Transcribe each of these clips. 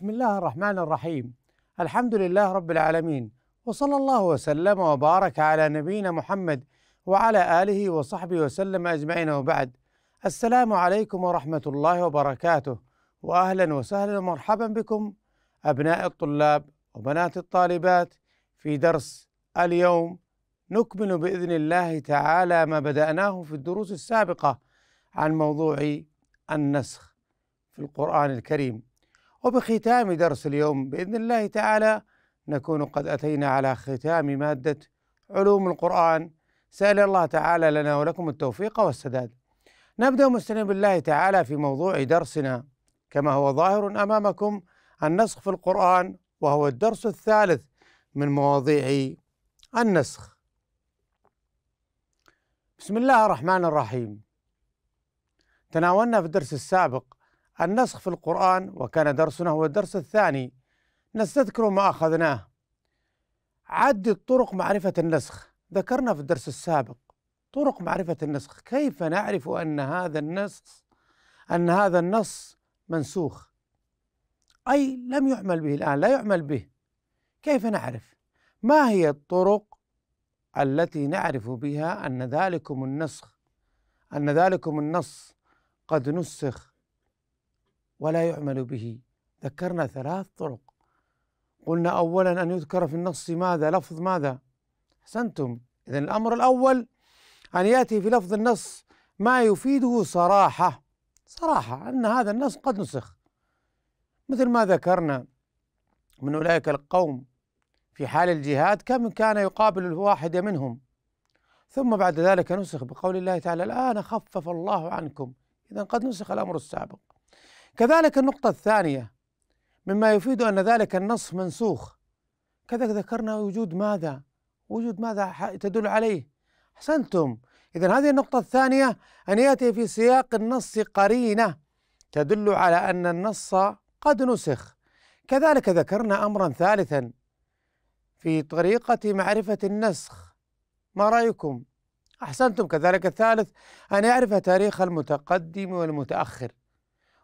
بسم الله الرحمن الرحيم الحمد لله رب العالمين وصلى الله وسلم وبارك على نبينا محمد وعلى اله وصحبه وسلم اجمعين وبعد السلام عليكم ورحمه الله وبركاته واهلا وسهلا ومرحبا بكم ابناء الطلاب وبنات الطالبات في درس اليوم نكمل باذن الله تعالى ما بداناه في الدروس السابقه عن موضوع النسخ في القران الكريم وبختام درس اليوم باذن الله تعالى نكون قد اتينا على ختام ماده علوم القران سال الله تعالى لنا ولكم التوفيق والسداد نبدا مستعين بالله تعالى في موضوع درسنا كما هو ظاهر امامكم النسخ في القران وهو الدرس الثالث من مواضيع النسخ بسم الله الرحمن الرحيم تناولنا في الدرس السابق النسخ في القرآن وكان درسنا هو الدرس الثاني نستذكر ما أخذناه عد طرق معرفة النسخ ذكرنا في الدرس السابق طرق معرفة النسخ كيف نعرف أن هذا النسخ أن هذا النص منسوخ أي لم يعمل به الآن لا يعمل به كيف نعرف ما هي الطرق التي نعرف بها أن ذلكم النسخ أن ذلكم النص قد نسخ ولا يعمل به ذكرنا ثلاث طرق قلنا أولا أن يذكر في النص ماذا لفظ ماذا أحسنتم إذا الأمر الأول أن يأتي في لفظ النص ما يفيده صراحة صراحة أن هذا النص قد نسخ مثل ما ذكرنا من أولئك القوم في حال الجهاد كم كان يقابل الواحد منهم ثم بعد ذلك نسخ بقول الله تعالى الآن خفف الله عنكم إذا قد نسخ الأمر السابق كذلك النقطة الثانية مما يفيد أن ذلك النص منسوخ كذلك ذكرنا وجود ماذا وجود ماذا تدل عليه أحسنتم إذا هذه النقطة الثانية أن يأتي في سياق النص قرينة تدل على أن النص قد نسخ كذلك ذكرنا أمرا ثالثا في طريقة معرفة النسخ ما رأيكم أحسنتم كذلك الثالث أن يعرف تاريخ المتقدم والمتأخر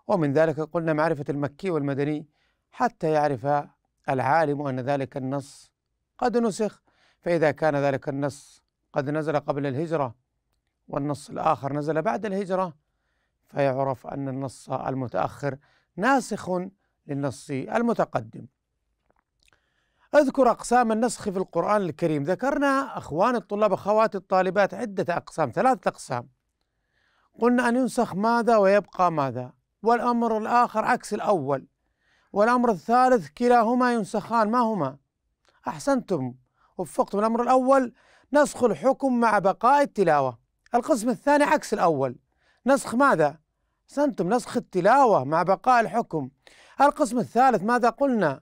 ومن ذلك قلنا معرفة المكي والمدني حتى يعرف العالم أن ذلك النص قد نسخ فإذا كان ذلك النص قد نزل قبل الهجرة والنص الآخر نزل بعد الهجرة فيعرف أن النص المتأخر ناسخ للنص المتقدم اذكر أقسام النسخ في القرآن الكريم ذكرنا أخوان الطلاب أخوات الطالبات عدة أقسام ثلاثة أقسام قلنا أن ينسخ ماذا ويبقى ماذا والأمر الآخر عكس الأول والأمر الثالث كلاهما ينسخان ما هما أحسنتم وفقتم الأمر الأول نسخ الحكم مع بقاء التلاوة القسم الثاني عكس الأول نسخ ماذا؟ أحسنتم نسخ التلاوة مع بقاء الحكم القسم الثالث ماذا قلنا؟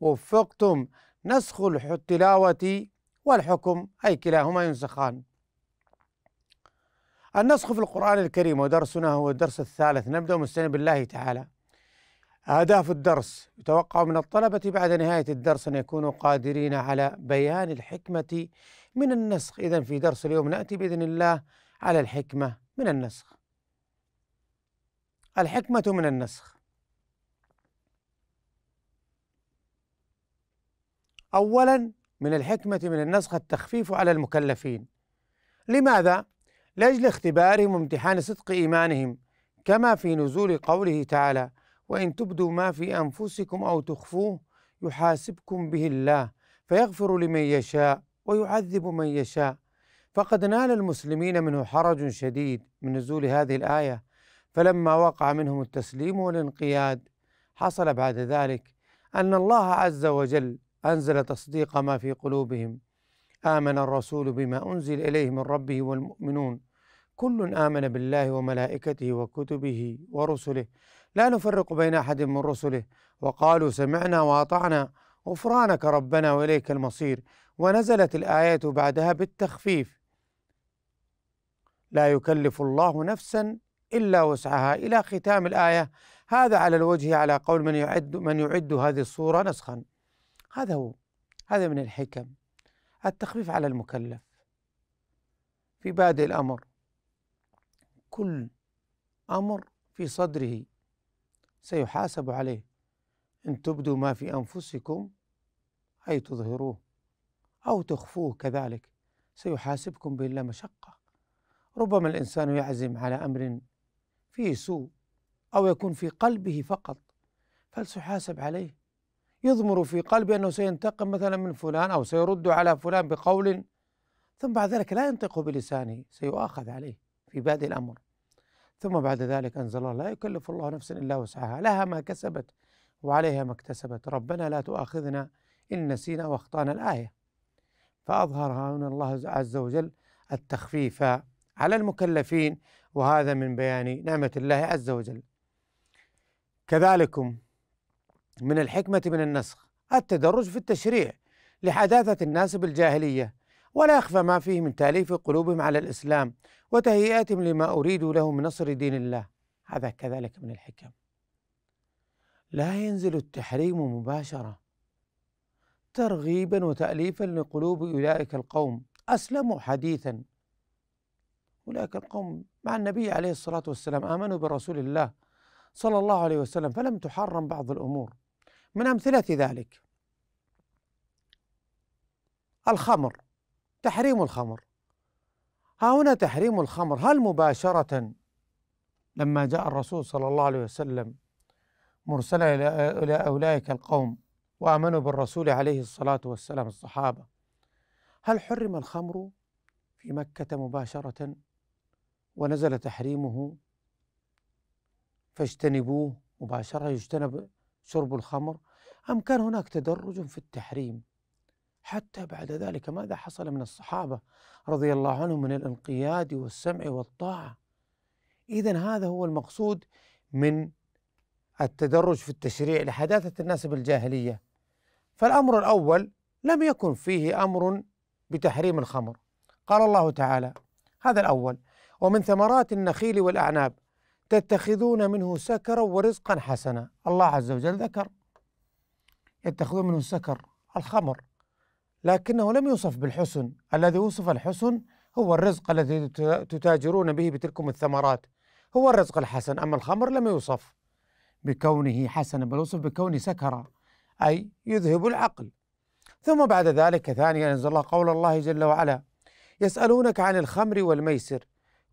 وفقتم نسخ التلاوة والحكم أي كلاهما ينسخان النسخ في القرآن الكريم ودرسنا هو الدرس الثالث نبدأ مستعين بالله تعالى أهداف الدرس يتوقع من الطلبة بعد نهاية الدرس أن يكونوا قادرين على بيان الحكمة من النسخ إذا في درس اليوم نأتي بإذن الله على الحكمة من النسخ الحكمة من النسخ أولا من الحكمة من النسخ التخفيف على المكلفين لماذا؟ لاجل اختبارهم وامتحان صدق ايمانهم كما في نزول قوله تعالى وان تبدوا ما في انفسكم او تخفوه يحاسبكم به الله فيغفر لمن يشاء ويعذب من يشاء فقد نال المسلمين منه حرج شديد من نزول هذه الايه فلما وقع منهم التسليم والانقياد حصل بعد ذلك ان الله عز وجل انزل تصديق ما في قلوبهم آمن الرسول بما أنزل إليه من ربه والمؤمنون كل آمن بالله وملائكته وكتبه ورسله لا نفرق بين أحد من رسله وقالوا سمعنا وأطعنا غفرانك ربنا وإليك المصير ونزلت الآية بعدها بالتخفيف لا يكلف الله نفسا إلا وسعها إلى ختام الآية هذا على الوجه على قول من يعد من يعد هذه الصورة نسخا هذا هو هذا من الحكم التخفيف على المكلف في بادئ الأمر كل أمر في صدره سيحاسب عليه إن تبدوا ما في أنفسكم أي تظهروه أو تخفوه كذلك سيحاسبكم به إلا مشقة ربما الإنسان يعزم على أمر فيه سوء أو يكون في قلبه فقط فلسحاسب عليه يضمر في قلبه أنه سينتقم مثلا من فلان أو سيرد على فلان بقول ثم بعد ذلك لا ينطق بلسانه سيؤاخذ عليه في بادئ الأمر ثم بعد ذلك أنزل الله لا يكلف الله نفسا إلا وسعها لها ما كسبت وعليها ما اكتسبت ربنا لا تؤاخذنا إن نسينا وأخطأنا الآية فأظهر هنا الله عز وجل التخفيف على المكلفين وهذا من بيان نعمة الله عز وجل كذلكم من الحكمة من النسخ التدرج في التشريع لحداثة الناس بالجاهلية ولا يخفى ما فيه من تأليف قلوبهم على الإسلام وتهيئتهم لما أريد له من نصر دين الله هذا كذلك من الحكم لا ينزل التحريم مباشرة ترغيبا وتأليفا لقلوب أولئك القوم أسلموا حديثا أولئك القوم مع النبي عليه الصلاة والسلام آمنوا برسول الله صلى الله عليه وسلم فلم تحرم بعض الأمور من أمثلة ذلك الخمر تحريم الخمر ها هنا تحريم الخمر هل مباشرة لما جاء الرسول صلى الله عليه وسلم مرسلا إلى أولئك القوم وآمنوا بالرسول عليه الصلاة والسلام الصحابة هل حرم الخمر في مكة مباشرة ونزل تحريمه فاجتنبوه مباشرة يجتنب شرب الخمر أم كان هناك تدرج في التحريم حتى بعد ذلك ماذا حصل من الصحابة رضي الله عنهم من الانقياد والسمع والطاعة إذا هذا هو المقصود من التدرج في التشريع لحداثة الناس بالجاهلية فالأمر الأول لم يكن فيه أمر بتحريم الخمر قال الله تعالى هذا الأول ومن ثمرات النخيل والأعناب تتخذون منه سكرا ورزقا حسنا الله عز وجل ذكر يتخذون منه السكر الخمر لكنه لم يوصف بالحسن الذي وصف الحسن هو الرزق الذي تتاجرون به بتلكم الثمرات هو الرزق الحسن أما الخمر لم يوصف بكونه حسنا بل وصف بكونه سكرا أي يذهب العقل ثم بعد ذلك ثانيا أنزل الله قول الله جل وعلا يسألونك عن الخمر والميسر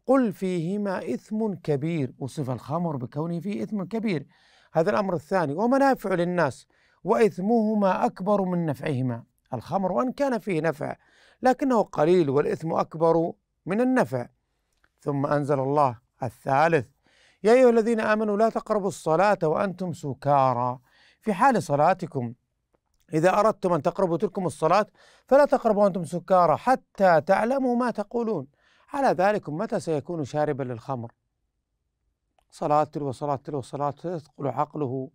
قل فيهما إثم كبير وصف الخمر بكونه فيه إثم كبير هذا الأمر الثاني ومنافع للناس وإثمهما أكبر من نفعهما الخمر وأن كان فيه نفع لكنه قليل والإثم أكبر من النفع ثم أنزل الله الثالث يا أيها الذين آمنوا لا تقربوا الصلاة وأنتم سكارى في حال صلاتكم إذا أردتم أن تقربوا تلكم الصلاة فلا تقربوا أنتم سكارى حتى تعلموا ما تقولون على ذلك متى سيكون شاربا للخمر صلاة تلو صلاة تلو صلاة تثقل عقله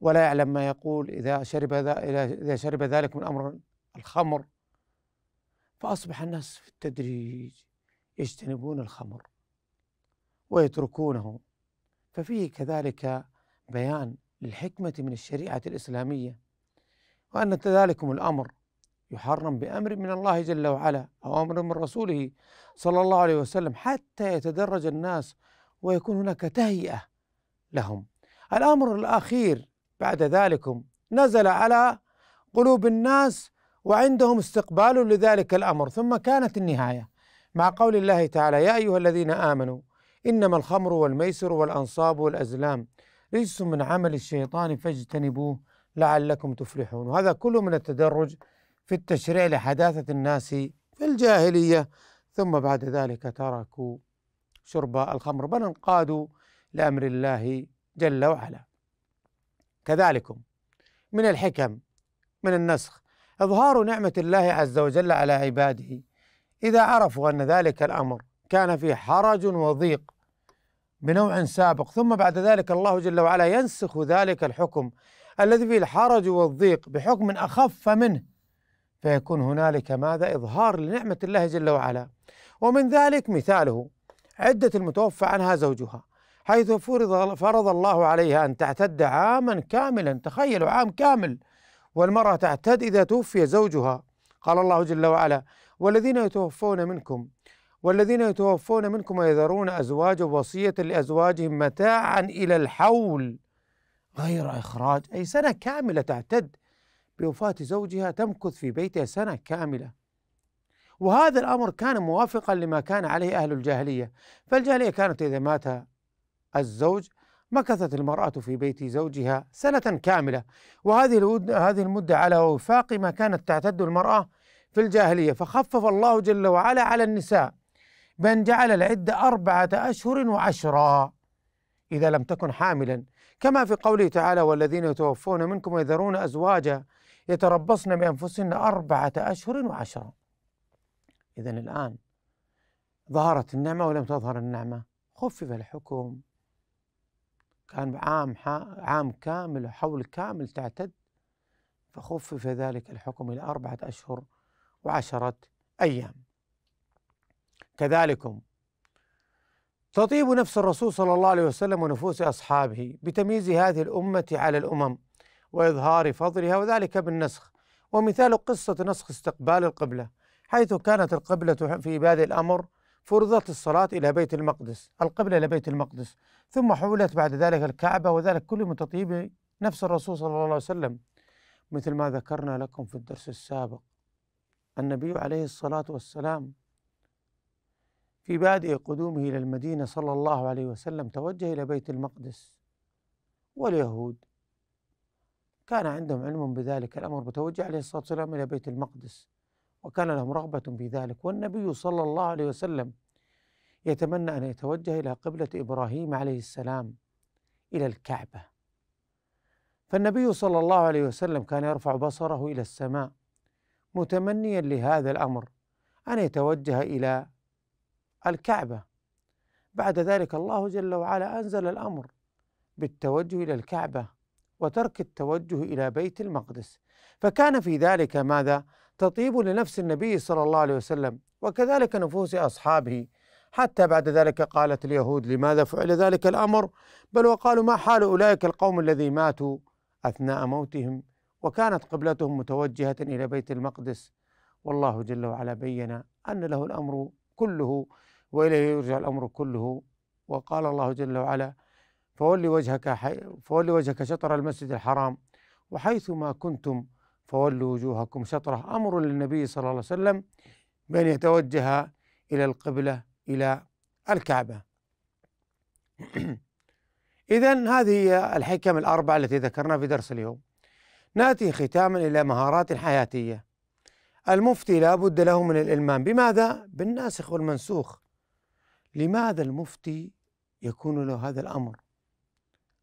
ولا يعلم ما يقول إذا شرب إذا شرب ذلك من أمر الخمر فأصبح الناس في التدريج يجتنبون الخمر ويتركونه ففيه كذلك بيان للحكمة من الشريعة الإسلامية وأن تذلكم الأمر يحرم بأمر من الله جل وعلا أو أمر من رسوله صلى الله عليه وسلم حتى يتدرج الناس ويكون هناك تهيئة لهم الأمر الأخير بعد ذلكم نزل على قلوب الناس وعندهم استقبال لذلك الأمر ثم كانت النهاية مع قول الله تعالى يا أيها الذين آمنوا إنما الخمر والميسر والأنصاب والأزلام رجس من عمل الشيطان فاجتنبوه لعلكم تفلحون وهذا كله من التدرج في التشريع لحداثة الناس في الجاهلية ثم بعد ذلك تركوا شرب الخمر بل انقادوا لأمر الله جل وعلا كذلكم من الحكم من النسخ إظهار نعمة الله عز وجل على عباده إذا عرفوا أن ذلك الأمر كان فيه حرج وضيق بنوع سابق ثم بعد ذلك الله جل وعلا ينسخ ذلك الحكم الذي فيه الحرج والضيق بحكم أخف منه فيكون هنالك ماذا إظهار لنعمة الله جل وعلا ومن ذلك مثاله عدة المتوفى عنها زوجها حيث فرض, فرض الله عليها أن تعتد عاما كاملا تخيلوا عام كامل والمرأة تعتد إذا توفي زوجها قال الله جل وعلا والذين يتوفون منكم والذين يتوفون منكم ويذرون أزواج وصية لأزواجهم متاعا إلى الحول غير إخراج أي سنة كاملة تعتد بوفاة زوجها تمكث في بيتها سنة كاملة وهذا الأمر كان موافقا لما كان عليه أهل الجاهلية فالجاهلية كانت إذا مات الزوج مكثت المرأة في بيت زوجها سنة كاملة وهذه هذه المدة على وفاق ما كانت تعتد المرأة في الجاهلية فخفف الله جل وعلا على النساء بأن جعل العدة أربعة أشهر وعشرا إذا لم تكن حاملا كما في قوله تعالى والذين يتوفون منكم ويذرون أزواجا يتربصن بأنفسهن أربعة أشهر وعشرة إذا الآن ظهرت النعمة ولم تظهر النعمة خفف الحكم كان عام عام كامل حول كامل تعتد فخفف ذلك الحكم إلى أربعة أشهر وعشرة أيام كذلكم تطيب نفس الرسول صلى الله عليه وسلم ونفوس أصحابه بتمييز هذه الأمة على الأمم وإظهار فضلها وذلك بالنسخ ومثال قصة نسخ استقبال القبلة حيث كانت القبلة في بادئ الأمر فرضت الصلاة إلى بيت المقدس القبلة إلى بيت المقدس ثم حولت بعد ذلك الكعبة وذلك كل من تطيب نفس الرسول صلى الله عليه وسلم مثل ما ذكرنا لكم في الدرس السابق النبي عليه الصلاة والسلام في بادئ قدومه إلى المدينة صلى الله عليه وسلم توجه إلى بيت المقدس واليهود كان عندهم علم بذلك الأمر بتوجه عليه الصلاة والسلام إلى بيت المقدس وكان لهم رغبة في ذلك والنبي صلى الله عليه وسلم يتمنى أن يتوجه إلى قبلة إبراهيم عليه السلام إلى الكعبة فالنبي صلى الله عليه وسلم كان يرفع بصره إلى السماء متمنيا لهذا الأمر أن يتوجه إلى الكعبة بعد ذلك الله جل وعلا أنزل الأمر بالتوجه إلى الكعبة وترك التوجه الى بيت المقدس فكان في ذلك ماذا تطيب لنفس النبي صلى الله عليه وسلم وكذلك نفوس اصحابه حتى بعد ذلك قالت اليهود لماذا فعل ذلك الامر بل وقالوا ما حال اولئك القوم الذي ماتوا اثناء موتهم وكانت قبلتهم متوجهه الى بيت المقدس والله جل وعلا بين ان له الامر كله واليه يرجع الامر كله وقال الله جل وعلا فولي وجهك حي... فولي وجهك شطر المسجد الحرام وحيثما كنتم فولوا وجوهكم شطره امر للنبي صلى الله عليه وسلم بان يتوجه الى القبله الى الكعبه. اذا هذه هي الحكم الاربعه التي ذكرناها في درس اليوم. ناتي ختاما الى مهارات حياتيه. المفتي لا بد له من الالمام بماذا؟ بالناسخ والمنسوخ. لماذا المفتي يكون له هذا الامر؟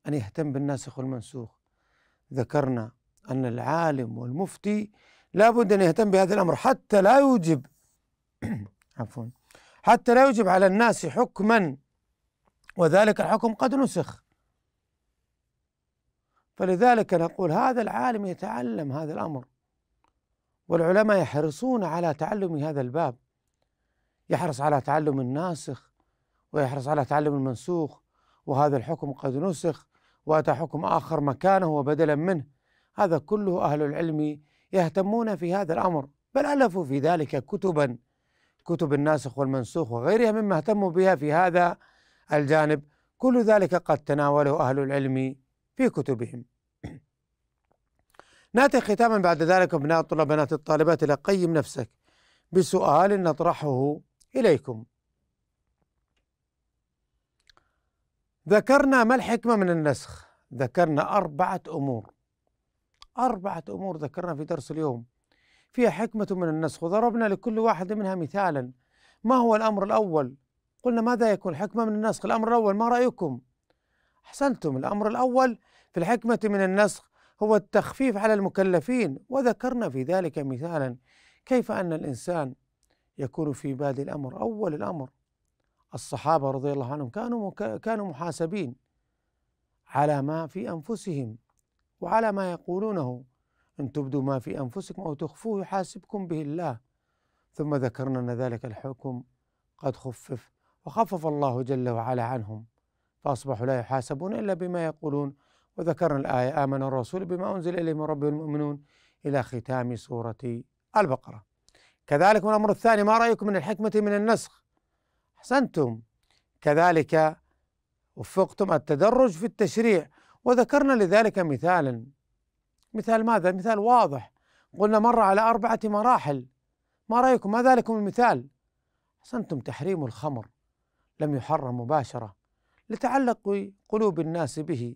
أن يهتم بالناسخ والمنسوخ ذكرنا أن العالم والمفتي لا بد أن يهتم بهذا الأمر حتى لا يوجب عفوا حتى لا يوجب على الناس حكما وذلك الحكم قد نسخ فلذلك نقول هذا العالم يتعلم هذا الأمر والعلماء يحرصون على تعلم هذا الباب يحرص على تعلم الناسخ ويحرص على تعلم المنسوخ وهذا الحكم قد نسخ واتى حكم اخر مكانه وبدلا منه هذا كله اهل العلم يهتمون في هذا الامر بل الفوا في ذلك كتبا كتب الناسخ والمنسوخ وغيرها مما اهتموا بها في هذا الجانب كل ذلك قد تناوله اهل العلم في كتبهم ناتي ختاما بعد ذلك ابناء الطلاب بنات الطالبات إلى قيم نفسك بسؤال نطرحه إليكم ذكرنا ما الحكمة من النسخ ذكرنا أربعة أمور أربعة أمور ذكرنا في درس اليوم فيها حكمة من النسخ وضربنا لكل واحد منها مثالا ما هو الأمر الأول قلنا ماذا يكون حكمة من النسخ الأمر الأول ما رأيكم أحسنتم الأمر الأول في الحكمة من النسخ هو التخفيف على المكلفين وذكرنا في ذلك مثالا كيف أن الإنسان يكون في بادي الأمر أول الأمر الصحابه رضي الله عنهم كانوا كانوا محاسبين على ما في انفسهم وعلى ما يقولونه ان تبدوا ما في انفسكم او تخفوه يحاسبكم به الله ثم ذكرنا ان ذلك الحكم قد خفف وخفف الله جل وعلا عنهم فاصبحوا لا يحاسبون الا بما يقولون وذكرنا الايه امن الرسول بما انزل اليه من ربه المؤمنون الى ختام سوره البقره كذلك الأمر الثاني ما رايكم من الحكمه من النسخ أحسنتم كذلك وفقتم التدرج في التشريع وذكرنا لذلك مثالا مثال ماذا؟ مثال واضح قلنا مر على أربعة مراحل ما رأيكم ما ذلكم المثال؟ أحسنتم تحريم الخمر لم يحرم مباشرة لتعلق قلوب الناس به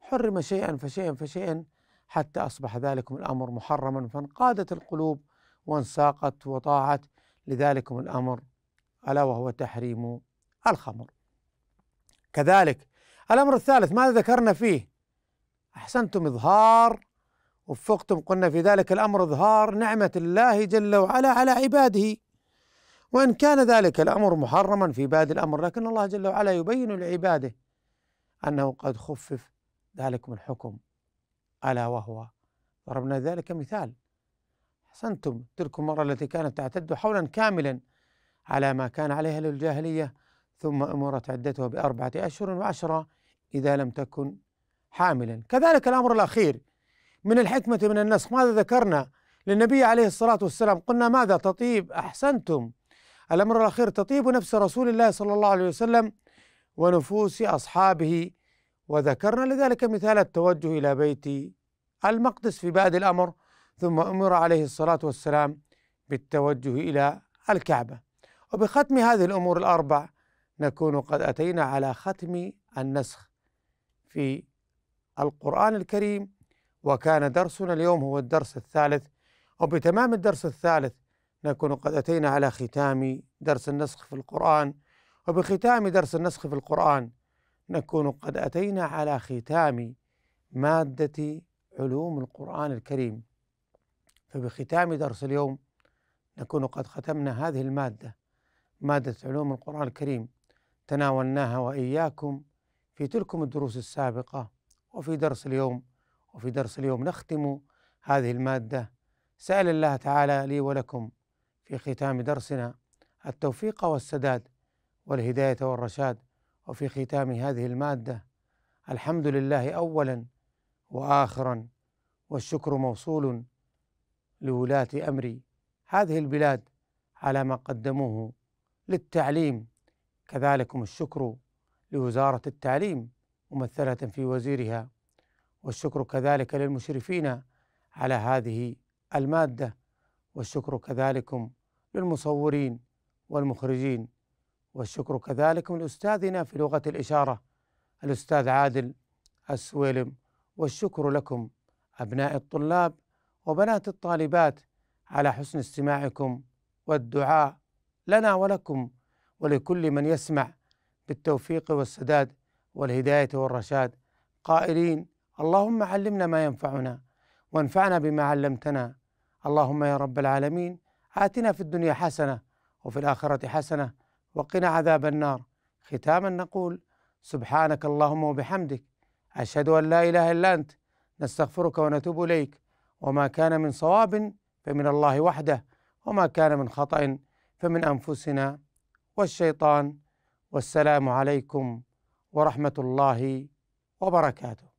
حرم شيئا فشيئا فشيئا حتى أصبح ذلكم الأمر محرما فانقادت القلوب وانساقت وطاعت لذلكم الأمر ألا وهو تحريم الخمر كذلك الأمر الثالث ماذا ذكرنا فيه أحسنتم إظهار وفقتم قلنا في ذلك الأمر إظهار نعمة الله جل وعلا على عباده وإن كان ذلك الأمر محرما في بادئ الأمر لكن الله جل وعلا يبين لعباده أنه قد خفف ذلكم الحكم ألا وهو ضربنا ذلك مثال أحسنتم تلك المرأة التي كانت تعتد حولا كاملا على ما كان عليه أهل الجاهلية ثم أمرت عدتها بأربعة أشهر وعشرة إذا لم تكن حاملا كذلك الأمر الأخير من الحكمة من النسخ ماذا ذكرنا للنبي عليه الصلاة والسلام قلنا ماذا تطيب أحسنتم الأمر الأخير تطيب نفس رسول الله صلى الله عليه وسلم ونفوس أصحابه وذكرنا لذلك مثال التوجه إلى بيت المقدس في بادئ الأمر ثم أمر عليه الصلاة والسلام بالتوجه إلى الكعبة وبختم هذه الأمور الأربع نكون قد أتينا على ختم النسخ في القرآن الكريم وكان درسنا اليوم هو الدرس الثالث وبتمام الدرس الثالث نكون قد أتينا على ختام درس النسخ في القرآن وبختام درس النسخ في القرآن نكون قد أتينا على ختام مادة علوم القرآن الكريم فبختام درس اليوم نكون قد ختمنا هذه المادة مادة علوم القرآن الكريم تناولناها وإياكم في تلكم الدروس السابقة وفي درس اليوم وفي درس اليوم نختم هذه المادة سأل الله تعالى لي ولكم في ختام درسنا التوفيق والسداد والهداية والرشاد وفي ختام هذه المادة الحمد لله أولا وآخرا والشكر موصول لولاة أمري هذه البلاد على ما قدموه للتعليم كذلكم الشكر لوزارة التعليم ممثلة في وزيرها والشكر كذلك للمشرفين على هذه المادة والشكر كذلكم للمصورين والمخرجين والشكر كذلكم لأستاذنا في لغة الإشارة الأستاذ عادل السويلم والشكر لكم أبناء الطلاب وبنات الطالبات على حسن استماعكم والدعاء لنا ولكم ولكل من يسمع بالتوفيق والسداد والهدايه والرشاد قائلين اللهم علمنا ما ينفعنا وانفعنا بما علمتنا اللهم يا رب العالمين آتنا في الدنيا حسنه وفي الاخره حسنه وقنا عذاب النار ختاما نقول سبحانك اللهم وبحمدك اشهد ان لا اله الا انت نستغفرك ونتوب اليك وما كان من صواب فمن الله وحده وما كان من خطأ فمن انفسنا والشيطان والسلام عليكم ورحمه الله وبركاته